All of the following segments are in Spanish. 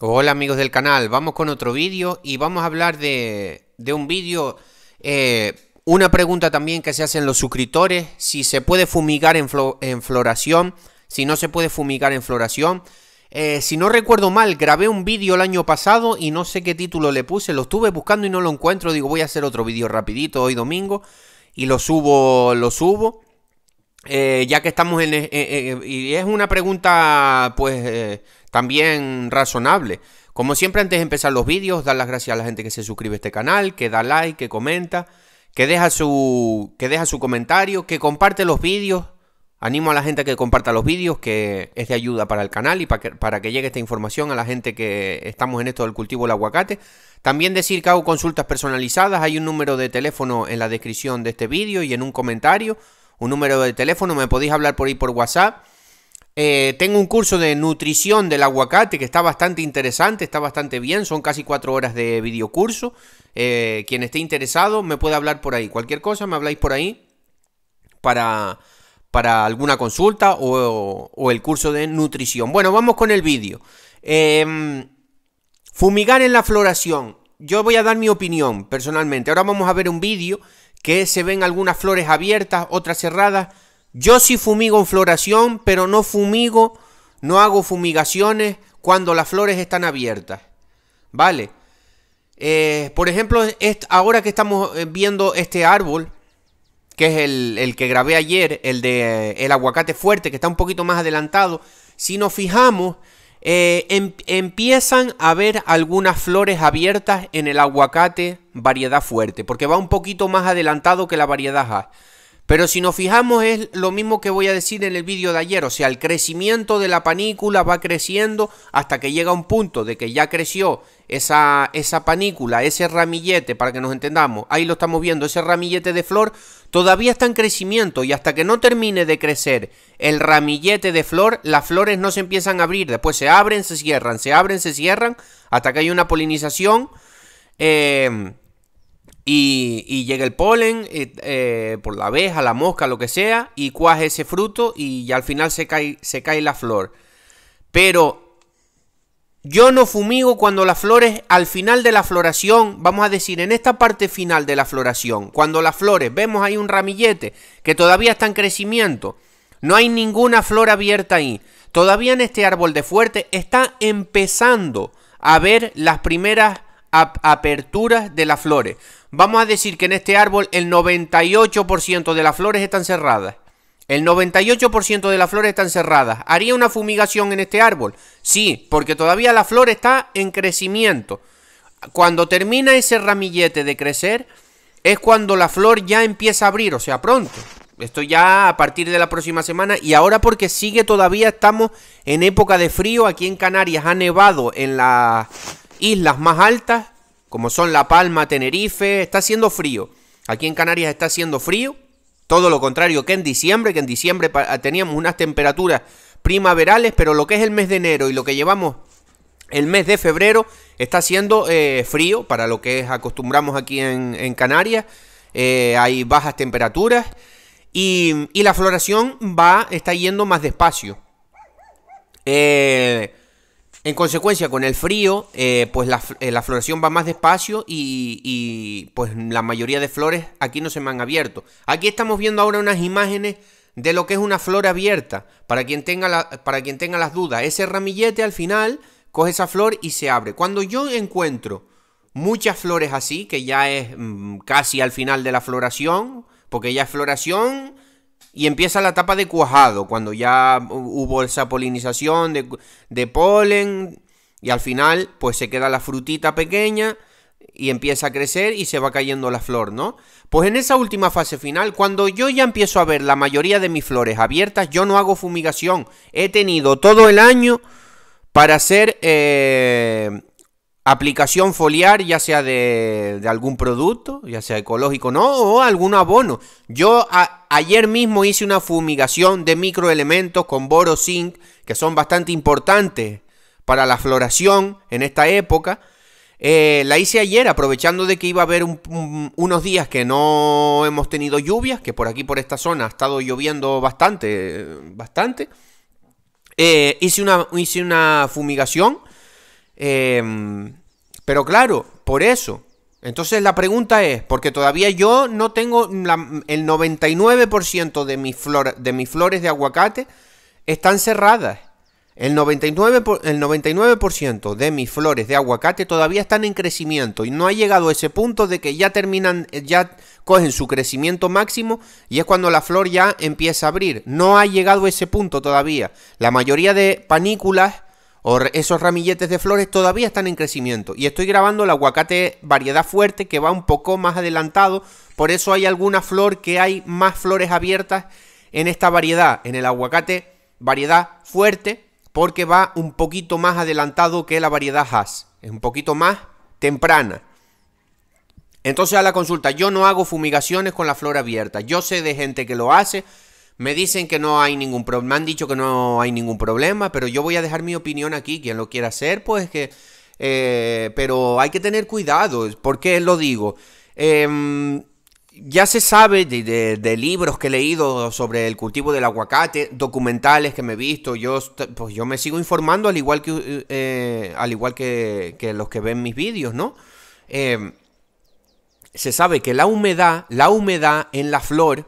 Hola amigos del canal, vamos con otro vídeo y vamos a hablar de, un vídeo, eh, una pregunta también que se hacen los suscriptores, si se puede fumigar en, en floración, si no se puede fumigar en floración. Eh, si no recuerdo mal, grabé un vídeo el año pasado y no sé qué título le puse, lo estuve buscando y no lo encuentro, digo voy a hacer otro vídeo rapidito hoy domingo y lo subo, lo subo. Eh, ya que estamos en... Eh, eh, y es una pregunta pues también razonable. Como siempre antes de empezar los vídeos, dar las gracias a la gente que se suscribe a este canal, que da like, que comenta, que deja su, que deja su comentario, que comparte los vídeos. Animo a la gente que comparta los vídeos, que es de ayuda para el canal y para que, para que, llegue esta información a la gente que estamos en esto del cultivo del aguacate. También decir que hago consultas personalizadas, hay un número de teléfono en la descripción de este vídeo y en un comentario un número de teléfono, me podéis hablar por ahí por WhatsApp. Eh, tengo un curso de nutrición del aguacate que está bastante interesante, está bastante bien, son casi cuatro horas de videocurso. Eh, quien esté interesado me puede hablar por ahí. Cualquier cosa me habláis por ahí para, alguna consulta o, el curso de nutrición. Bueno, vamos con el vídeo. Em, fumigar en la floración. Yo voy a dar mi opinión personalmente. Ahora vamos a ver un vídeo que se ven algunas flores abiertas, otras cerradas. Yo sí fumigo en floración, pero no fumigo, no hago fumigaciones cuando las flores están abiertas. ¿Vale? Eh, por ejemplo, ahora que estamos eh, viendo este árbol, que es el, el, que grabé ayer, el de eh, el aguacate fuerte, que está un poquito más adelantado, si nos fijamos, eh, em, empiezan a ver algunas flores abiertas en el aguacate variedad fuerte, porque va un poquito más adelantado que la variedad A. Pero si nos fijamos es lo mismo que voy a decir en el vídeo de ayer, o sea, el crecimiento de la panícula va creciendo hasta que llega un punto de que ya creció esa, esa panícula, ese ramillete, para que nos entendamos, ahí lo estamos viendo, ese ramillete de flor todavía está en crecimiento y hasta que no termine de crecer el ramillete de flor, las flores no se empiezan a abrir, después se abren, se cierran, se abren, se cierran, hasta que hay una polinización. Eh, y, llega el polen eh, eh, por la abeja, la mosca, lo que sea, y cuaje ese fruto y al final se cae, se cae la flor. Pero yo no fumigo cuando las flores, al final de la floración, vamos a decir, en esta parte final de la floración, cuando las flores, vemos ahí un ramillete que todavía está en crecimiento, no hay ninguna flor abierta ahí. Todavía en este árbol de fuerte está empezando a ver las primeras aperturas de las flores. Vamos a decir que en este árbol el 98% de las flores están cerradas. El 98% de las flores están cerradas. ¿Haría una fumigación en este árbol? Sí, porque todavía la flor está en crecimiento. Cuando termina ese ramillete de crecer, es cuando la flor ya empieza a abrir, o sea, pronto. Esto ya a partir de la próxima semana. Y ahora porque sigue todavía, estamos en época de frío. Aquí en Canarias ha nevado en la islas más altas, como son La Palma, Tenerife, está haciendo frío. Aquí en Canarias está haciendo frío, todo lo contrario que en diciembre, que en diciembre teníamos unas temperaturas primaverales, pero lo que es el mes de enero y lo que llevamos el mes de febrero está haciendo eh, frío para lo que acostumbramos aquí en, Canarias. Eh, hay bajas temperaturas y, la floración va, está yendo más despacio. Eh, en consecuencia, con el frío, eh, pues eh, la, floración va más despacio y, pues la mayoría de flores aquí no se me han abierto. Aquí estamos viendo ahora unas imágenes de lo que es una flor abierta. Para quien tenga, para quien tenga las dudas, ese ramillete al final coge esa flor y se abre. Cuando yo encuentro muchas flores así, que ya es mm, casi al final de la floración, porque ya es floración y empieza la etapa de cuajado, cuando ya hubo esa polinización de, polen y al final pues se queda la frutita pequeña y empieza a crecer y se va cayendo la flor, ¿no? Pues en esa última fase final, cuando yo ya empiezo a ver la mayoría de mis flores abiertas, yo no hago fumigación. He tenido todo el año para hacer eh, aplicación foliar, ya sea de, algún producto, ya sea ecológico no, o algún abono. Yo ayer mismo hice una fumigación de microelementos con boro zinc, que son bastante importantes para la floración en esta época. Eh, la hice ayer aprovechando de que iba a haber unos días que no hemos tenido lluvias, que por aquí, por esta zona, ha estado lloviendo bastante, bastante. Eh, hice, una, hice una fumigación Em, pero claro, por eso. Entonces la pregunta es, porque todavía yo no tengo el 99% de, mis de mis flores de aguacate están cerradas. El 99%, el 99 de mis flores de aguacate todavía están en crecimiento y no ha llegado a ese punto de que ya terminan, ya cogen su crecimiento máximo y es cuando la flor ya empieza a abrir. No ha llegado a ese punto todavía. La mayoría de panículas esos ramilletes de flores todavía están en crecimiento. Y estoy grabando el aguacate variedad fuerte que va un poco más adelantado. Por eso hay alguna flor que hay más flores abiertas en esta variedad. En el aguacate variedad fuerte porque va un poquito más adelantado que la variedad Haas. Es un poquito más temprana. Entonces a la consulta, yo no hago fumigaciones con la flor abierta. Yo sé de gente que lo hace, me dicen que no hay ningún problema, me han dicho que no hay ningún problema, pero yo voy a dejar mi opinión aquí. Quien lo quiera hacer, pues que... Eh, pero hay que tener cuidado, ¿por qué lo digo? Em, ya se sabe de, libros que he leído sobre el cultivo del aguacate, documentales que me he visto, yo, pues yo me sigo informando al igual que, eh, al igual que, que, los que ven mis vídeos, ¿no? Em, se sabe que la humedad, la humedad en la flor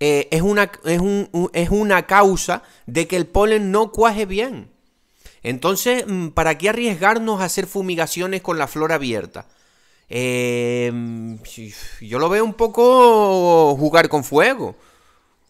eh, es, una, es, un, es una causa de que el polen no cuaje bien. Entonces, mm, ¿para qué arriesgarnos a hacer fumigaciones con la flor abierta? Eh, yo lo veo un poco jugar con fuego.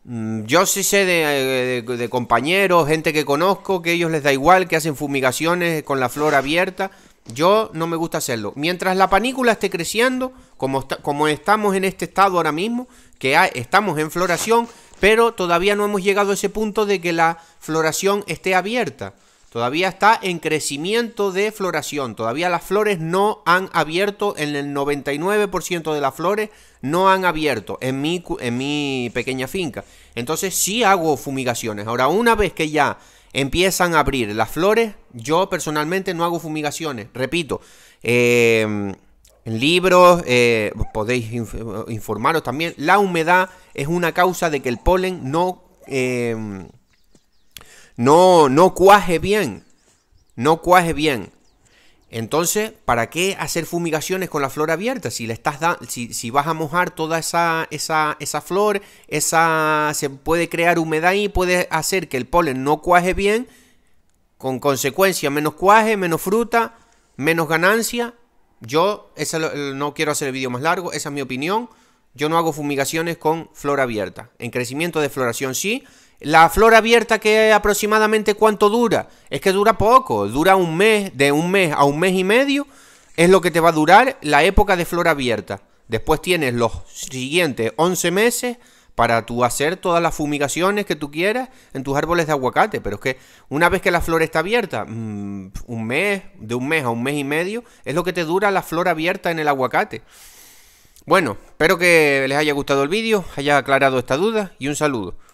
Mm, yo sí sé de, compañeros, gente que conozco, que ellos les da igual, que hacen fumigaciones con la flor abierta. Yo no me gusta hacerlo. Mientras la panícula esté creciendo, como, como estamos en este estado ahora mismo, que estamos en floración, pero todavía no hemos llegado a ese punto de que la floración esté abierta. Todavía está en crecimiento de floración. Todavía las flores no han abierto, en el 99% de las flores no han abierto en mi, en mi pequeña finca. Entonces sí hago fumigaciones. Ahora, una vez que ya empiezan a abrir las flores. Yo personalmente no hago fumigaciones, repito. Em, en libros, eh, podéis informaros también. La humedad es una causa de que el polen no, em, no, no cuaje bien. No cuaje bien. Entonces, ¿para qué hacer fumigaciones con la flor abierta? Si, estás si, vas a mojar toda esa, esa, esa, flor, esa, se puede crear humedad y puede hacer que el polen no cuaje bien, con consecuencia menos cuaje, menos fruta, menos ganancia. Yo no quiero hacer el vídeo más largo, esa es mi opinión. Yo no hago fumigaciones con flor abierta. En crecimiento de floración sí, la flor abierta que aproximadamente cuánto dura. Es que dura poco, dura un mes, de un mes a un mes y medio es lo que te va a durar la época de flor abierta. Después tienes los siguientes 11 meses para tú hacer todas las fumigaciones que tú quieras en tus árboles de aguacate. Pero es que una vez que la flor está abierta, mm, un mes, de un mes a un mes y medio, es lo que te dura la flor abierta en el aguacate. Bueno, espero que les haya gustado el vídeo, haya aclarado esta duda y un saludo.